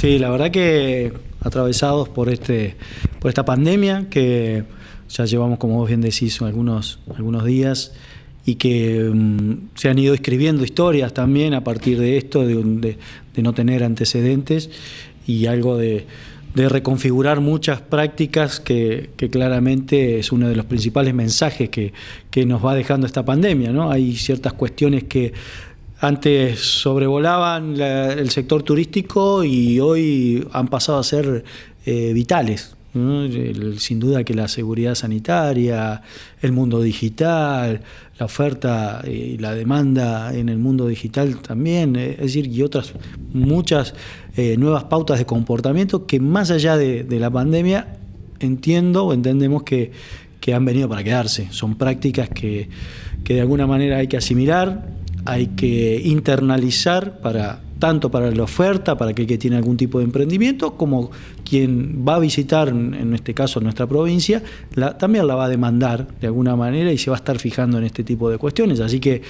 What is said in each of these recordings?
Sí, la verdad que atravesados por este, por esta pandemia que ya llevamos, como vos bien decís, algunos, algunos días y que mm, se han ido escribiendo historias también a partir de esto, de, de, no tener antecedentes y algo de, reconfigurar muchas prácticas que, claramente es uno de los principales mensajes que, que, nos va dejando esta pandemia. ¿no? Hay ciertas cuestiones que antes sobrevolaban el sector turístico y hoy han pasado a ser eh, vitales. sin duda que la seguridad sanitaria, el mundo digital, la oferta eh, y la demanda en el mundo digital también, eh, es decir, y otras muchas nuevas pautas de comportamiento que más allá de, la pandemia entiendo o entendemos que, han venido para quedarse. Son prácticas que, que de alguna manera hay que asimilar, hay que internalizar para tanto para la oferta, para aquel que tiene algún tipo de emprendimiento, como quien va a visitar, en este caso nuestra provincia, también la va a demandar de alguna manera y se va a estar fijando en este tipo de cuestiones. Así que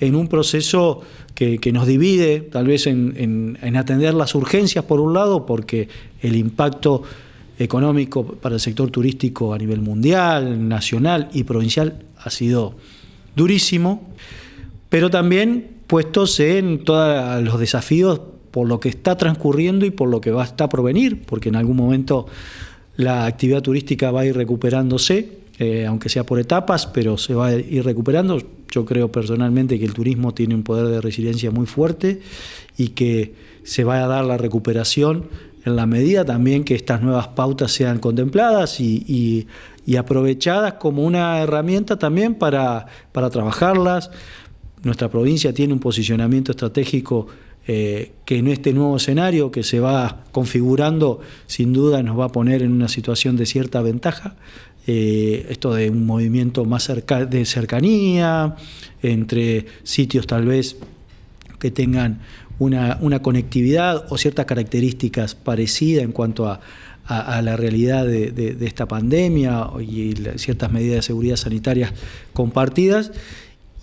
en un proceso que, nos divide tal vez en atender las urgencias por un lado, porque el impacto económico para el sector turístico a nivel mundial, nacional y provincial ha sido durísimo pero también puestos en todos los desafíos por lo que está transcurriendo y por lo que va a estar por porque en algún momento la actividad turística va a ir recuperándose, eh, aunque sea por etapas, pero se va a ir recuperando. Yo creo personalmente que el turismo tiene un poder de resiliencia muy fuerte y que se va a dar la recuperación en la medida también que estas nuevas pautas sean contempladas y, aprovechadas como una herramienta también para, para trabajarlas, nuestra provincia tiene un posicionamiento estratégico eh, que en este nuevo escenario que se va configurando, sin duda nos va a poner en una situación de cierta ventaja. Eh, esto de un movimiento más de cercanía, entre sitios tal vez que tengan una, conectividad o ciertas características parecidas en cuanto a, la realidad de, esta pandemia y ciertas medidas de seguridad sanitarias compartidas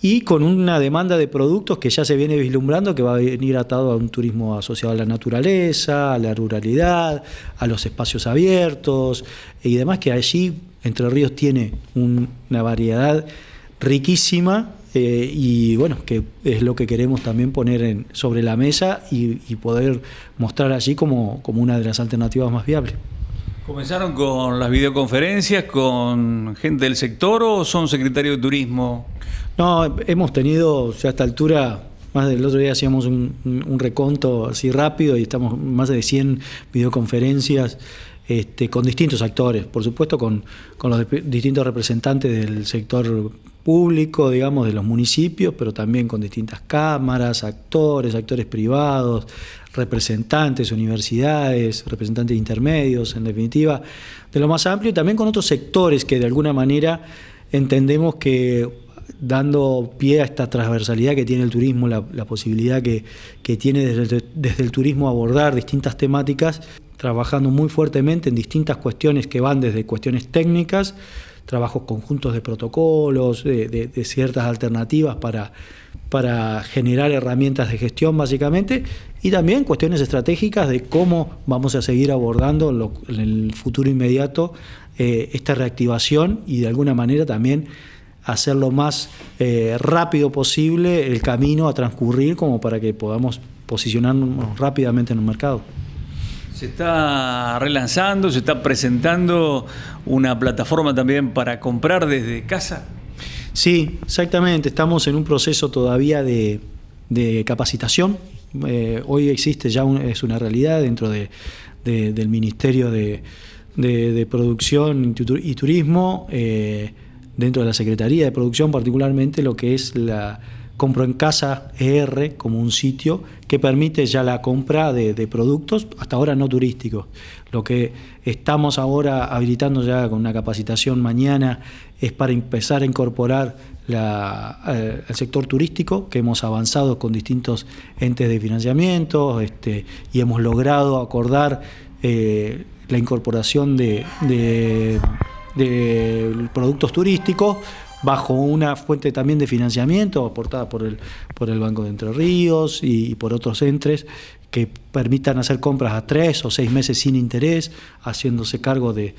y con una demanda de productos que ya se viene vislumbrando que va a venir atado a un turismo asociado a la naturaleza, a la ruralidad, a los espacios abiertos y demás, que allí Entre Ríos tiene una variedad riquísima eh, y bueno, que es lo que queremos también poner sobre la mesa y, poder mostrar allí como una de las alternativas más viables. ¿Comenzaron con las videoconferencias, con gente del sector o son secretario de turismo? No, hemos tenido ya a esta altura, más del otro día hacíamos un, un reconto así rápido y estamos más de 100 videoconferencias. Este, con distintos actores, por supuesto con, los distintos representantes del sector público, digamos, de los municipios, pero también con distintas cámaras, actores, actores privados, representantes, universidades, representantes intermedios, en definitiva, de lo más amplio, y también con otros sectores que de alguna manera entendemos que dando pie a esta transversalidad que tiene el turismo, la, posibilidad que, tiene desde, el turismo abordar distintas temáticas, trabajando muy fuertemente en distintas cuestiones que van desde cuestiones técnicas, trabajos conjuntos de protocolos, de, ciertas alternativas para, para generar herramientas de gestión básicamente, y también cuestiones estratégicas de cómo vamos a seguir abordando en el futuro inmediato eh, esta reactivación y de alguna manera también hacer lo más eh, rápido posible el camino a transcurrir como para que podamos posicionarnos rápidamente en el mercado. Se está relanzando, se está presentando una plataforma también para comprar desde casa. Sí, exactamente. Estamos en un proceso todavía de, capacitación. Eh, hoy existe ya es una realidad dentro del Ministerio de, Producción y Turismo. Eh, dentro de la Secretaría de Producción, particularmente lo que es la Compro en Casa ER como un sitio que permite ya la compra de, productos, hasta ahora no turísticos. Lo que estamos ahora habilitando ya con una capacitación mañana es para empezar a incorporar al eh, sector turístico, que hemos avanzado con distintos entes de financiamiento este, y hemos logrado acordar eh, la incorporación de de productos turísticos bajo una fuente también de financiamiento aportada por el, por el Banco de Entre Ríos y, por otros entres que permitan hacer compras a tres o seis meses sin interés, haciéndose cargo de,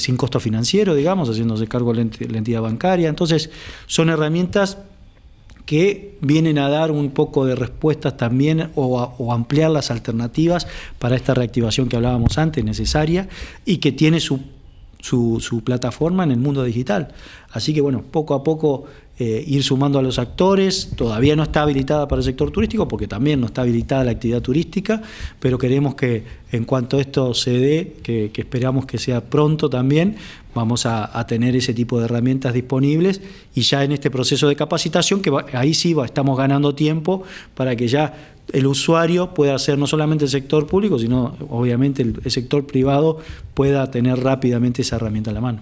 sin costo financiero, digamos, haciéndose cargo de la entidad bancaria. Entonces, son herramientas que vienen a dar un poco de respuestas también o, ampliar las alternativas para esta reactivación que hablábamos antes, necesaria, y que tiene su su, plataforma en el mundo digital. Así que bueno, poco a poco eh, ir sumando a los actores, todavía no está habilitada para el sector turístico porque también no está habilitada la actividad turística, pero queremos que en cuanto esto se dé, que, esperamos que sea pronto también, vamos a, tener ese tipo de herramientas disponibles y ya en este proceso de capacitación, que ahí sí estamos ganando tiempo para que ya el usuario pueda ser no solamente el sector público, sino obviamente el, sector privado pueda tener rápidamente esa herramienta a la mano.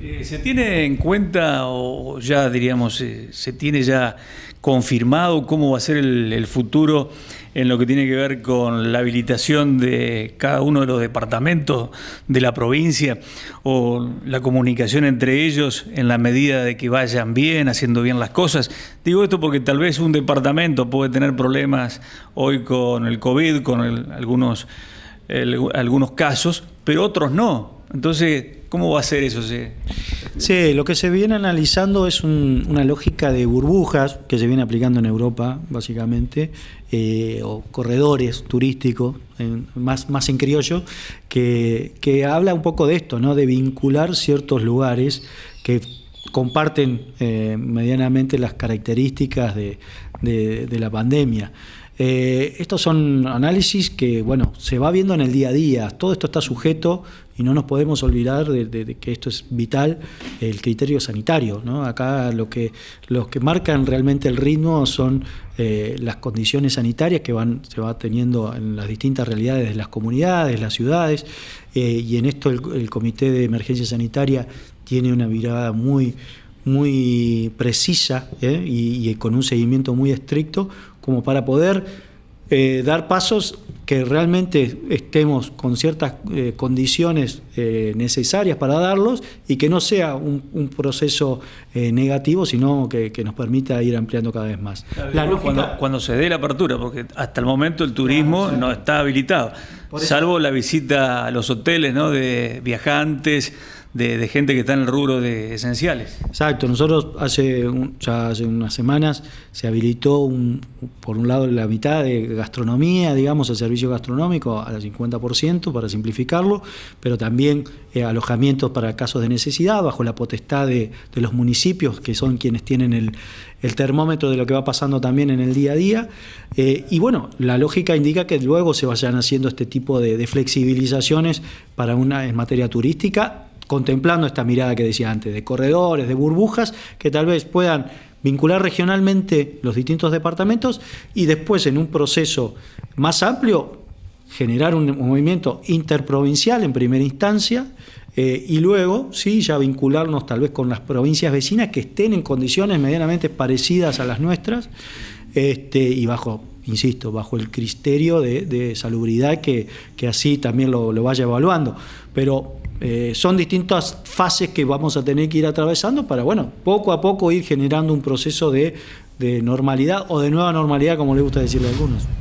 Eh, ¿Se tiene en cuenta o ya diríamos, eh, se tiene ya confirmado cómo va a ser el futuro en lo que tiene que ver con la habilitación de cada uno de los departamentos de la provincia o la comunicación entre ellos en la medida de que vayan bien, haciendo bien las cosas. Digo esto porque tal vez un departamento puede tener problemas hoy con el COVID, con algunos, algunos casos, pero otros no. Entonces, ¿cómo va a ser eso? Sí, lo que se viene analizando es una lógica de burbujas que se viene aplicando en Europa, básicamente, eh, o corredores turísticos, más, más en criollo, que, habla un poco de esto, ¿no? de vincular ciertos lugares que comparten eh, medianamente las características de, la pandemia. Eh, estos son análisis que, bueno, se va viendo en el día a día. Todo esto está sujeto y no nos podemos olvidar de, que esto es vital, el criterio sanitario. Acá lo que, los que marcan realmente el ritmo son eh, las condiciones sanitarias que van, se va teniendo en las distintas realidades de las comunidades, las ciudades, eh, y en esto el, Comité de Emergencia Sanitaria tiene una mirada muy muy precisa ¿eh? y con un seguimiento muy estricto como para poder eh, dar pasos que realmente estemos con ciertas eh, condiciones eh, necesarias para darlos y que no sea un, proceso negativo, sino que, nos permita ir ampliando cada vez más. La cuando, se dé la apertura, porque hasta el momento el turismo no está habilitado, salvo la visita a los hoteles de viajantes de, gente que está en el rubro de esenciales. Exacto, nosotros hace hace unas semanas se habilitó un, por un lado la mitad de gastronomía, digamos, el servicio gastronómico al 50% para simplificarlo, pero también eh, alojamientos para casos de necesidad bajo la potestad de, los municipios que son quienes tienen el, termómetro de lo que va pasando también en el día a día. Eh, y bueno, la lógica indica que luego se vayan haciendo este tipo de, de flexibilizaciones para una en materia turística contemplando esta mirada que decía antes, de corredores, de burbujas, que tal vez puedan vincular regionalmente los distintos departamentos y después en un proceso más amplio generar un movimiento interprovincial en primera instancia eh, y luego, sí, ya vincularnos tal vez con las provincias vecinas que estén en condiciones medianamente parecidas a las nuestras este, y bajo insisto, bajo el criterio de, salubridad que, así también lo, vaya evaluando. Pero eh, son distintas fases que vamos a tener que ir atravesando para, bueno, poco a poco ir generando un proceso de, de normalidad o de nueva normalidad, como le gusta decirle a algunos.